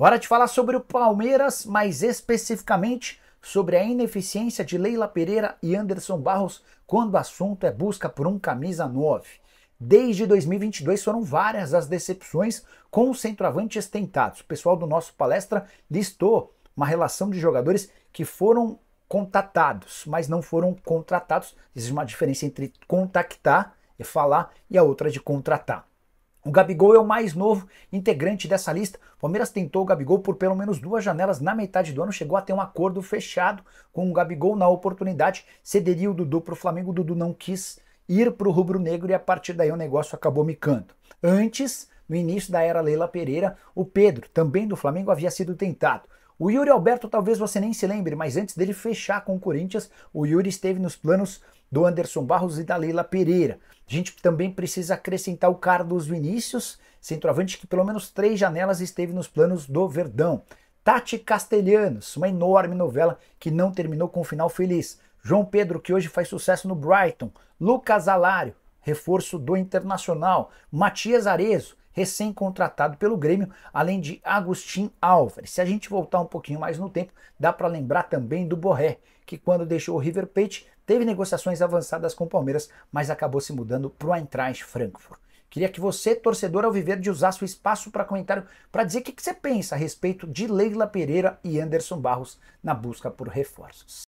Hora de falar sobre o Palmeiras, mais especificamente sobre a ineficiência de Leila Pereira e Anderson Barros quando o assunto é busca por um camisa 9. Desde 2022 foram várias as decepções com os centroavantes tentados. O pessoal do nosso palestra listou uma relação de jogadores que foram contatados, mas não foram contratados. Existe uma diferença entre contactar e falar e a outra de contratar. O Gabigol é o mais novo integrante dessa lista. O Palmeiras tentou o Gabigol por pelo menos duas janelas na metade do ano, chegou a ter um acordo fechado com o Gabigol na oportunidade, cederia o Dudu para o Flamengo, o Dudu não quis ir para o Rubro Negro e a partir daí o negócio acabou micando. Antes, no início da era Leila Pereira, o Pedro, também do Flamengo, havia sido tentado. O Yuri Alberto talvez você nem se lembre, mas antes dele fechar com o Corinthians, o Yuri esteve nos planos do Anderson Barros e da Leila Pereira. A gente também precisa acrescentar o Carlos Vinícius, centroavante que pelo menos três janelas esteve nos planos do Verdão. Tati Castelhanos, uma enorme novela que não terminou com um final feliz. João Pedro, que hoje faz sucesso no Brighton. Lucas Alário, reforço do Internacional. Matias Arezo, recém-contratado pelo Grêmio, além de Agustin Álvares. Se a gente voltar um pouquinho mais no tempo, dá para lembrar também do Borré, que quando deixou o River Plate, teve negociações avançadas com o Palmeiras, mas acabou se mudando para o Eintracht Frankfurt. Queria que você, torcedor ao de usasse o espaço para comentário para dizer o que, que você pensa a respeito de Leila Pereira e Anderson Barros na busca por reforços.